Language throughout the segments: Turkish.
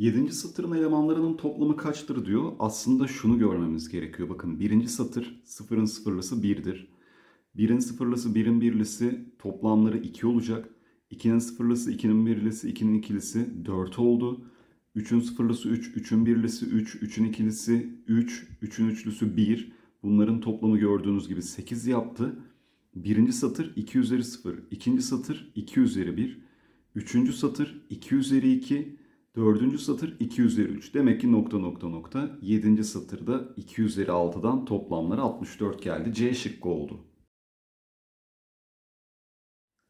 7. satırın elemanlarının toplamı kaçtır diyor. Aslında şunu görmemiz gerekiyor. Bakın 1. satır 0'ın sıfırlısı 1'dir. 1'in sıfırlısı 1'in birlisi toplamları 2 olacak. 2'nin sıfırlısı 2'nin birlisi 2'nin ikilisi 4 oldu. 3'ün sıfırlısı 3, 3'ün birlisi 3, 3'ün ikilisi 3, 3'ün üçlüsü 1. Bunların toplamı gördüğünüz gibi 8 yaptı. Birinci satır 2 üzeri 0, ikinci satır 2 üzeri 1, üçüncü satır 2 üzeri 2, Dördüncü satır 2 üzeri 3. Demek ki nokta nokta nokta 7. satırda 2 üzeri 6'dan toplamları 64 geldi. C şıkkı oldu.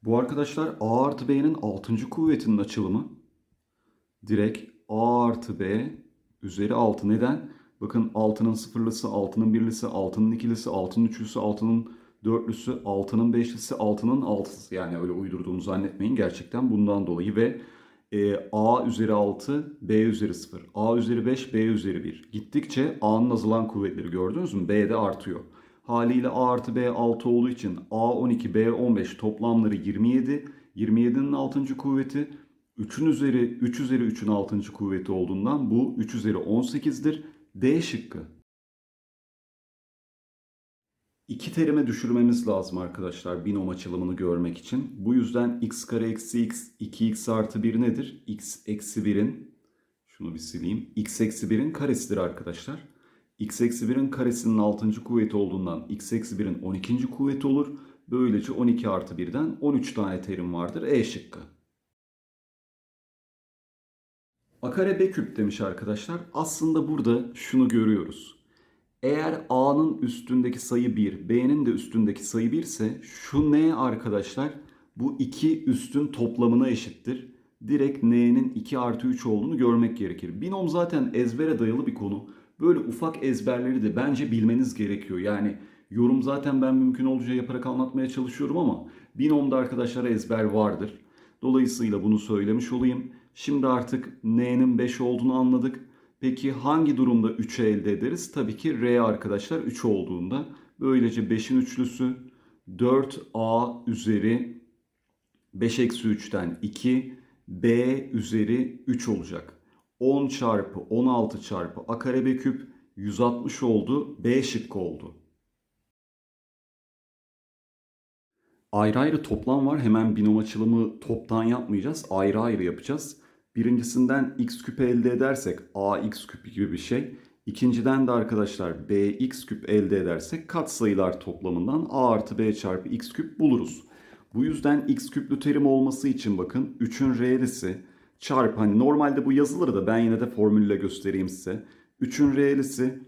Bu arkadaşlar A artı B'nin 6. kuvvetinin açılımı. Direkt A artı B üzeri 6. Neden? Bakın 6'nın sıfırlısı, 6'nın birlisi, 6'nın ikilisi, 6'nın üçlüsü, 6'nın dörtlüsü, 6'nın beşlisi, 6'nın altısı. Yani öyle uydurduğumu zannetmeyin. Gerçekten bundan dolayı ve e, a üzeri 6, b üzeri 0, a üzeri 5, b üzeri 1. Gittikçe a'nın azalan kuvvetleri gördünüz mü? b de artıyor. Haliyle a artı b 6 olduğu için a 12, b 15 toplamları 27. 27'nin 6. kuvveti 3'ün üzeri 3 üzeri 3'ün 6. kuvveti olduğundan bu 3 üzeri 18'dir. D şıkkı İki terime düşürmemiz lazım arkadaşlar binom açılımını görmek için. Bu yüzden x kare eksi x 2x artı 1 nedir? x eksi 1'in şunu bir sileyim. x eksi 1'in karesidir arkadaşlar. x eksi 1'in karesinin 6. kuvveti olduğundan x eksi 1'in 12. kuvveti olur. Böylece 12 artı 1'den 13 tane terim vardır. E şıkkı. A kare b küp demiş arkadaşlar. Aslında burada şunu görüyoruz. Eğer A'nın üstündeki sayı 1, B'nin de üstündeki sayı 1 ise şu N arkadaşlar bu iki üstün toplamına eşittir. Direkt N'nin 2 artı 3 olduğunu görmek gerekir. Binom zaten ezbere dayalı bir konu. Böyle ufak ezberleri de bence bilmeniz gerekiyor. Yani yorum zaten ben mümkün olacağı yaparak anlatmaya çalışıyorum ama binomda arkadaşlara ezber vardır. Dolayısıyla bunu söylemiş olayım. Şimdi artık N'nin 5 olduğunu anladık. Peki hangi durumda 3'ü elde ederiz? Tabii ki R arkadaşlar 3 olduğunda. Böylece 5'in üçlüsü 4A üzeri 5 eksi 3'ten 2 B üzeri 3 olacak. 10 çarpı 16 çarpı A karebe küp 160 oldu. B şıkkı oldu. Ayrı ayrı toplam var. Hemen binom açılımı toptan yapmayacağız. Ayrı ayrı yapacağız. Birincisinden x küp elde edersek ax küp gibi bir şey. İkinciden de arkadaşlar bx küp elde edersek katsayılar toplamından a artı b çarpı x küp buluruz. Bu yüzden x küplü terim olması için bakın 3'ün reelisi çarpı hani normalde bu yazılır da ben yine de formülle göstereyim size. 3'ün reelisi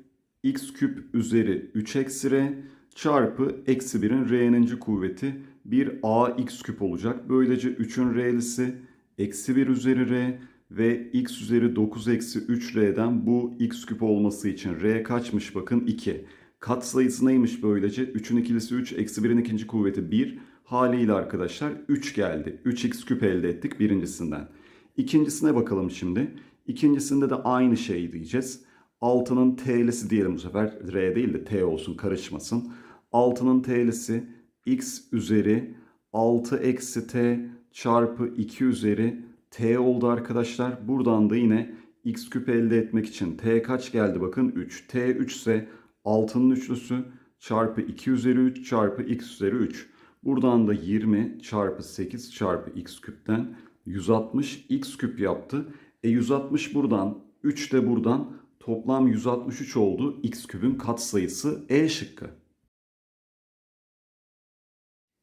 x küp üzeri 3 eksi r çarpı eksi 1'in r'ninci kuvveti 1 ax küp olacak. Böylece 3'ün reelisi eksi 1 üzeri r ve x üzeri 9 eksi 3r'den bu x küp olması için r kaçmış bakın 2. Kat sayısı neymiş böylece? 3'ün ikilisi 3 eksi 1'in ikinci kuvveti 1. Haliyle arkadaşlar 3 geldi. 3x küp elde ettik birincisinden. İkincisine bakalım şimdi. İkincisinde de aynı şey diyeceğiz. 6'nın t'lisi diyelim bu sefer. R değil de t olsun karışmasın. 6'nın t'lisi x üzeri 6 eksi t çarpı 2 üzeri t oldu arkadaşlar. Buradan da yine x küp elde etmek için t kaç geldi bakın 3. t 3 ise 6'nın üçlüsü çarpı 2 üzeri 3 çarpı x üzeri 3. Buradan da 20 çarpı 8 çarpı x küpten 160 x küp yaptı. E 160 buradan 3 de buradan toplam 163 oldu x küpün katsayısı e şıkkı.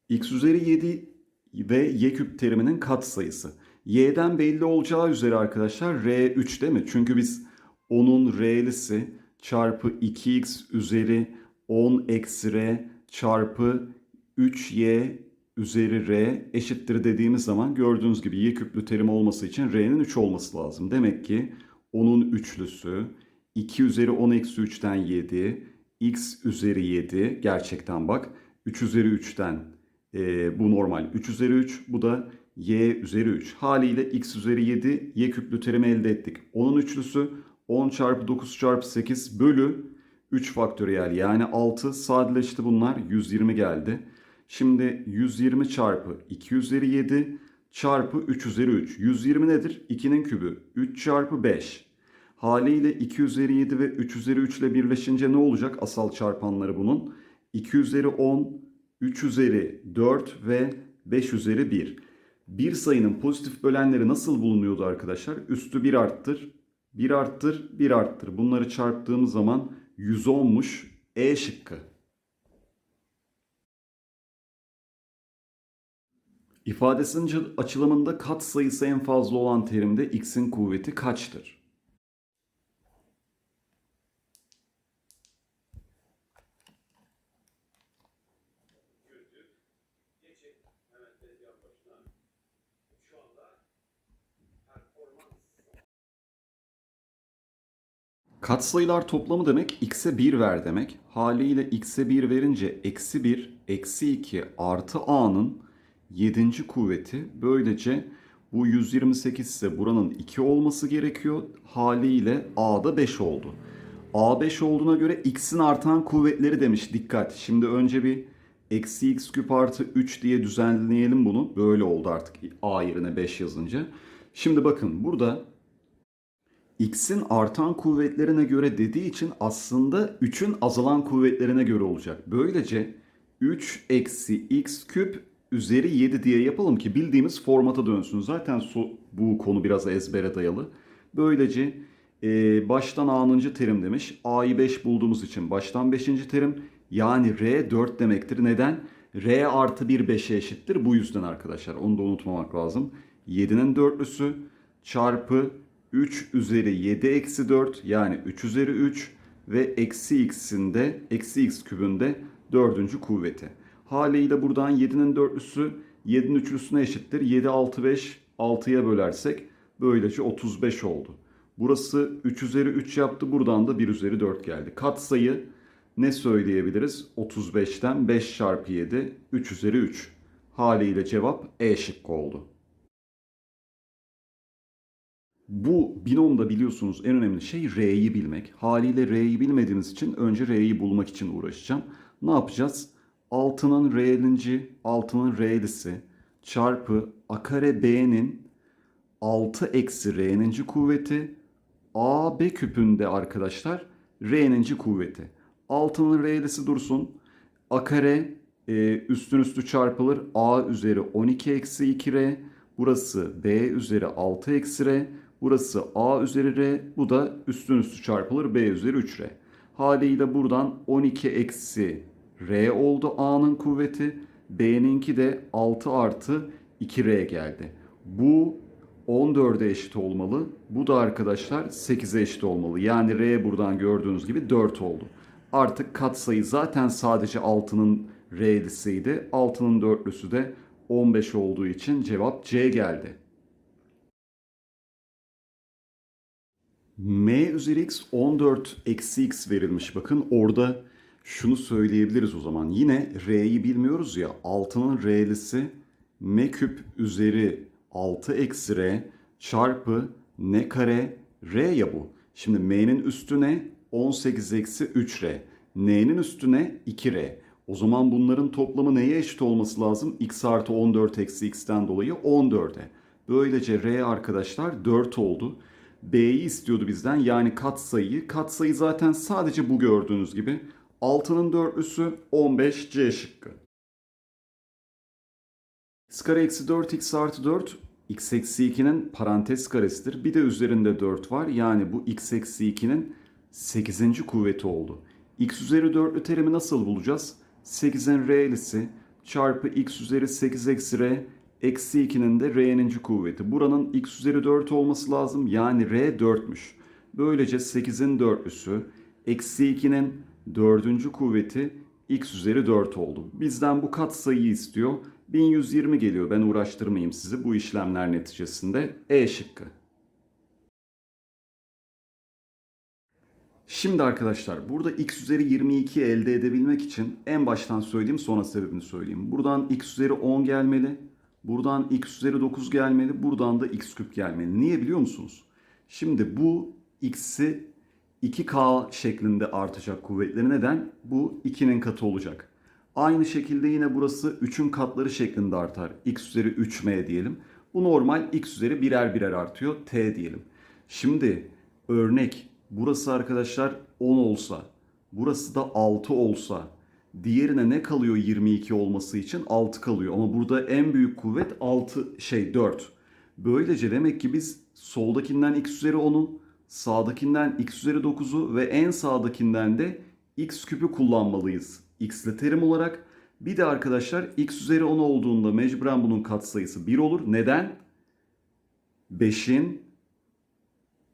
x üzeri 7 ve y küp teriminin kat sayısı. Y'den belli olacağı üzere arkadaşlar R 3 değil mi? Çünkü biz 10'un R'lisi çarpı 2x üzeri 10 eksi R çarpı 3y üzeri r eşittir dediğimiz zaman gördüğünüz gibi y küplü terim olması için r'nin 3 olması lazım. Demek ki onun üçlüsü 2 üzeri 10 eksi 3'ten 7 x üzeri 7 gerçekten bak 3 üzeri 3'ten e, bu normal 3 üzeri 3. Bu da y üzeri 3. Haliyle x üzeri 7 y küplü terimi elde ettik. Onun üçlüsü 10 çarpı 9 çarpı 8 bölü 3 faktöriyel yani 6 sadeleşti bunlar 120 geldi. Şimdi 120 çarpı 2 üzeri 7 çarpı 3 üzeri 3. 120 nedir? 2'nin kübü. 3 çarpı 5. Haliyle 2 üzeri 7 ve 3 üzeri 3 ile birleşince ne olacak asal çarpanları bunun? 2 üzeri 10 3 üzeri 4 ve 5 üzeri 1. Bir sayının pozitif bölenleri nasıl bulunuyordu arkadaşlar? Üstü 1 arttır, 1 arttır, 1 arttır. Bunları çarptığımız zaman 110'muş E şıkkı. İfadesinin açılımında kat sayısı en fazla olan terimde x'in kuvveti kaçtır? çek hemen tezgah başına. Şu anda Katsayılar toplamı demek x'e 1 ver demek. Haliyle x'e 1 verince eksi 1, eksi 2 artı a'nın 7. kuvveti. Böylece bu 128 ise buranın 2 olması gerekiyor. Haliyle a da 5 oldu. a 5 olduğuna göre x'in artan kuvvetleri demiş. Dikkat. Şimdi önce bir eksi x küp artı 3 diye düzenleyelim bunu. Böyle oldu artık a yerine 5 yazınca. Şimdi bakın burada x'in artan kuvvetlerine göre dediği için aslında 3'ün azalan kuvvetlerine göre olacak. Böylece 3 eksi x küp üzeri 7 diye yapalım ki bildiğimiz formata dönsün. Zaten bu konu biraz ezbere dayalı. Böylece e, baştan a'nıncı terim demiş. a'yı 5 bulduğumuz için baştan 5. terim. Yani R 4 demektir. Neden? R artı 1 5'e eşittir. Bu yüzden arkadaşlar onu da unutmamak lazım. 7'nin dörtlüsü çarpı 3 üzeri 7 eksi 4 yani 3 üzeri 3 ve eksi x'in de eksi x kübünde dördüncü kuvveti. Haliyle buradan 7'nin dörtlüsü 7'nin üçlüsüne eşittir. 7 6 5 6'ya bölersek böylece 35 oldu. Burası 3 üzeri 3 yaptı. Buradan da 1 üzeri 4 geldi. Katsayı sayı ne söyleyebiliriz? 35'ten 5 çarpı 7, 3 üzeri 3. Haliyle cevap E şıkkı oldu. Bu binomda biliyorsunuz en önemli şey R'yi bilmek. Haliyle R'yi bilmediğiniz için önce R'yi bulmak için uğraşacağım. Ne yapacağız? Altının R'linci, altının R'lisi çarpı A kare B'nin 6 eksi R'ninci kuvveti A B küpünde arkadaşlar R'ninci kuvveti. Altının R'lisi dursun. A kare e, üstün üstü çarpılır. A üzeri 12 eksi 2R. Burası B üzeri 6 eksi R. Burası A üzeri R. Bu da üstün üstü çarpılır. B üzeri 3R. Haliyle buradan 12 eksi R oldu A'nın kuvveti. B'ninki de 6 artı 2R geldi. Bu 14'e eşit olmalı. Bu da arkadaşlar 8'e eşit olmalı. Yani R buradan gördüğünüz gibi 4 oldu. Artık katsayı zaten sadece 6'nın reelisiydi. 6'nın dörtlüsü de 15 olduğu için cevap C geldi. M üzeri x 14 eksi x verilmiş. Bakın orada şunu söyleyebiliriz o zaman. Yine r'yi bilmiyoruz ya. 6'nın r'lisi m küp üzeri 6 eksi r çarpı ne kare r ya bu. Şimdi m'nin üstü ne? 18 eksi 3R. N'nin üstüne 2R. O zaman bunların toplamı neye eşit olması lazım? X artı 14 eksi X'ten dolayı 14'e. Böylece R arkadaşlar 4 oldu. B'yi istiyordu bizden yani katsayıyı. Katsayı zaten sadece bu gördüğünüz gibi. 6'nın dörtlüsü 15 C şıkkı. X kare eksi 4 x artı 4 x eksi 2'nin parantez karesidir. Bir de üzerinde 4 var. Yani bu x eksi 2'nin 8. kuvveti oldu. x üzeri 4'lü terimi nasıl bulacağız? 8'in r'lisi çarpı x üzeri 8 eksi r eksi 2'nin de r'nin kuvveti. Buranın x üzeri 4 olması lazım. Yani r 4'müş. Böylece 8'in 4'lüsü eksi 2'nin 4. kuvveti x üzeri 4 oldu. Bizden bu kat katsayıyı istiyor. 1120 geliyor ben uğraştırmayayım sizi bu işlemler neticesinde. E şıkkı. Şimdi arkadaşlar burada x üzeri 22 elde edebilmek için en baştan söyleyeyim sonra sebebini söyleyeyim. Buradan x üzeri 10 gelmeli. Buradan x üzeri 9 gelmeli. Buradan da x küp gelmeli. Niye biliyor musunuz? Şimdi bu x'i 2k şeklinde artacak kuvvetleri neden? Bu 2'nin katı olacak. Aynı şekilde yine burası 3'ün katları şeklinde artar. x üzeri 3m diyelim. Bu normal x üzeri birer birer artıyor. t diyelim. Şimdi örnek Burası arkadaşlar 10 olsa, burası da 6 olsa diğerine ne kalıyor 22 olması için 6 kalıyor. Ama burada en büyük kuvvet 6 şey 4. Böylece demek ki biz soldakinden x üzeri 10'u, sağdakinden x üzeri 9'u ve en sağdakinden de x küpü kullanmalıyız. x'li terim olarak. Bir de arkadaşlar x üzeri 10 olduğunda mecburen bunun katsayısı 1 olur. Neden? 5'in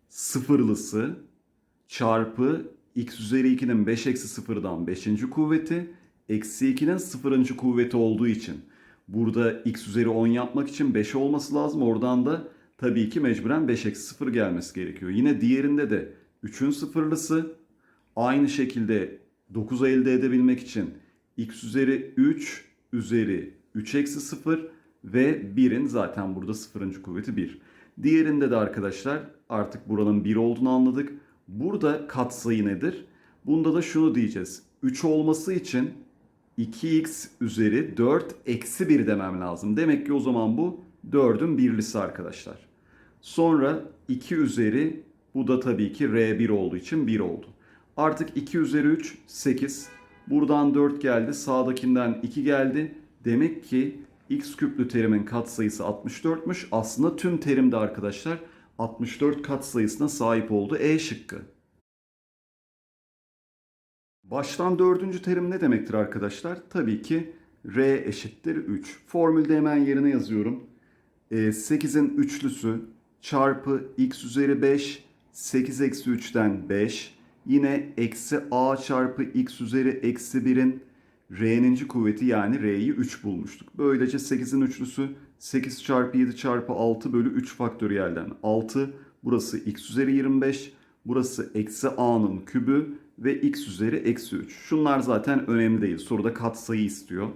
sıfırlısı çarpı x üzeri 2'nin 5 eksi 0'dan 5. kuvveti eksi 2'nin 0. kuvveti olduğu için burada x üzeri 10 yapmak için 5 olması lazım. Oradan da tabii ki mecburen 5 eksi 0 gelmesi gerekiyor. Yine diğerinde de 3'ün sıfırlısı aynı şekilde 9'u elde edebilmek için x üzeri 3 üzeri 3 eksi 0 ve 1'in zaten burada 0. kuvveti 1. Diğerinde de arkadaşlar artık buranın 1 olduğunu anladık. Burada katsayı nedir? Bunda da şunu diyeceğiz. 3 olması için 2x üzeri 4 eksi 1 demem lazım. Demek ki o zaman bu 4'ün birlisi arkadaşlar. Sonra 2 üzeri bu da tabii ki r1 olduğu için 1 oldu. Artık 2 üzeri 3 8. Buradan 4 geldi. Sağdakinden 2 geldi. Demek ki x küplü terimin katsayısı 64'müş. Aslında tüm terimde arkadaşlar 64 kat sayısına sahip oldu. E şıkkı. Baştan dördüncü terim ne demektir arkadaşlar? Tabii ki R eşittir 3. Formülde hemen yerine yazıyorum. 8'in e, üçlüsü çarpı x üzeri 5 8 eksi 3'ten 5 yine eksi a çarpı x üzeri eksi 1'in r'ninci kuvveti yani r'yi 3 bulmuştuk. Böylece 8'in üçlüsü 8 çarpı 7 çarpı 6 bölü 3 faktöriyelden 6. Burası x üzeri 25. Burası eksi a'nın kübü ve x üzeri eksi 3. Şunlar zaten önemli değil. Soruda katsayı istiyor.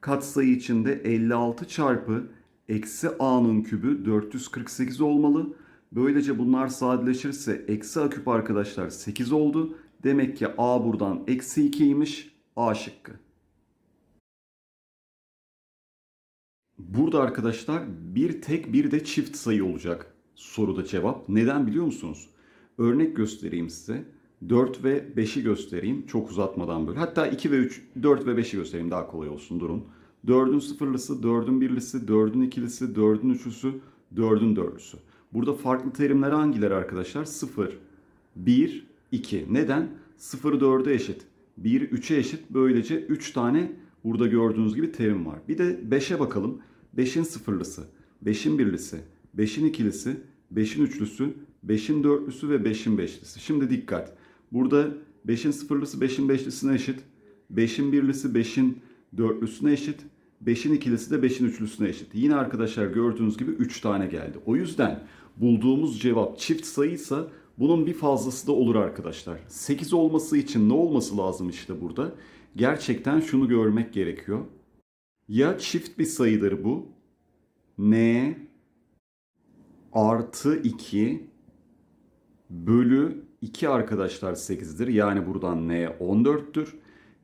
Katsayı içinde 56 çarpı eksi a'nın kübü 448 olmalı. Böylece bunlar sadeleşirse eksi a küp arkadaşlar 8 oldu. Demek ki a buradan eksi 2'ymiş. A şıkkı. Burada arkadaşlar bir tek bir de çift sayı olacak soruda cevap. Neden biliyor musunuz? Örnek göstereyim size. 4 ve 5'i göstereyim çok uzatmadan böyle. Hatta 2 ve 3, 4 ve 5'i göstereyim daha kolay olsun durun. 4'ün sıfırlısı, 4'ün birlisi, 4'ün ikilisi, 4'ün üçüsü 4'ün dördüsü. Burada farklı terimler hangileri arkadaşlar? 0, 1, 2. Neden? 0 4'e eşit, 1 3'e eşit. Böylece 3 tane Burada gördüğünüz gibi terim var. Bir de 5'e bakalım. 5'in sıfırlısı, 5'in birlisi, 5'in ikilisi, 5'in üçlüsü, 5'in dörtlüsü ve 5'in beşlisi. Şimdi dikkat. Burada 5'in sıfırlısı 5'in beşlisine eşit. 5'in birlisi 5'in dörtlüsüne eşit. 5'in ikilisi de 5'in üçlüsüne eşit. Yine arkadaşlar gördüğünüz gibi 3 tane geldi. O yüzden bulduğumuz cevap çift sayıysa bunun bir fazlası da olur arkadaşlar. 8 olması için ne olması lazım işte burada? gerçekten şunu görmek gerekiyor. Ya çift bir sayıdır bu. N artı 2 bölü 2 arkadaşlar 8'dir. Yani buradan N 14'tür.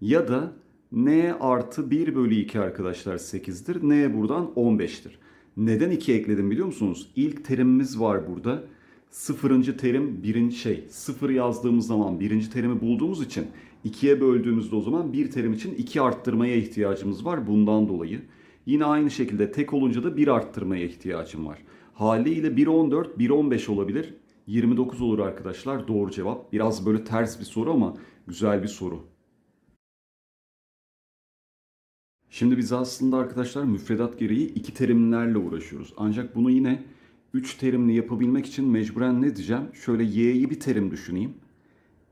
Ya da N artı 1 bölü 2 arkadaşlar 8'dir. N buradan 15'tir. Neden 2 ekledim biliyor musunuz? İlk terimimiz var burada. Sıfırıncı terim birinci şey. Sıfır yazdığımız zaman birinci terimi bulduğumuz için 2'ye böldüğümüzde o zaman bir terim için 2 arttırmaya ihtiyacımız var bundan dolayı. Yine aynı şekilde tek olunca da 1 arttırmaya ihtiyacım var. Haliyle 1.14, 1.15 olabilir. 29 olur arkadaşlar doğru cevap. Biraz böyle ters bir soru ama güzel bir soru. Şimdi biz aslında arkadaşlar müfredat gereği iki terimlerle uğraşıyoruz. Ancak bunu yine 3 terimli yapabilmek için mecburen ne diyeceğim? Şöyle y'yi bir terim düşüneyim.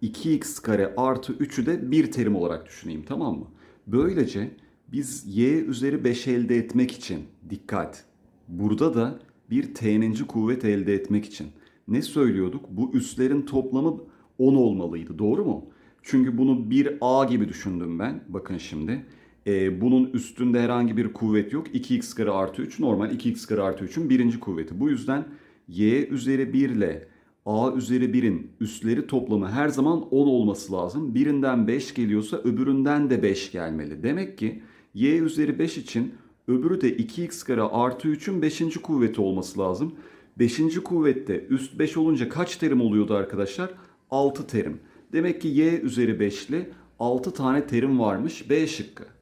2x kare artı 3'ü de bir terim olarak düşüneyim tamam mı? Böylece biz y üzeri 5 elde etmek için dikkat. Burada da bir t'ninci kuvvet elde etmek için. Ne söylüyorduk? Bu üslerin toplamı 10 olmalıydı doğru mu? Çünkü bunu bir a gibi düşündüm ben. Bakın şimdi. Ee, bunun üstünde herhangi bir kuvvet yok. 2x kare artı 3 normal 2x kare artı 3'ün birinci kuvveti. Bu yüzden y üzeri 1 ile A üzeri 1'in üstleri toplamı her zaman 10 olması lazım. Birinden 5 geliyorsa öbüründen de 5 gelmeli. Demek ki y üzeri 5 için öbürü de 2x kare artı 3'ün 5. kuvveti olması lazım. 5. kuvvette üst 5 olunca kaç terim oluyordu arkadaşlar? 6 terim. Demek ki y üzeri 5'li 6 tane terim varmış B şıkkı.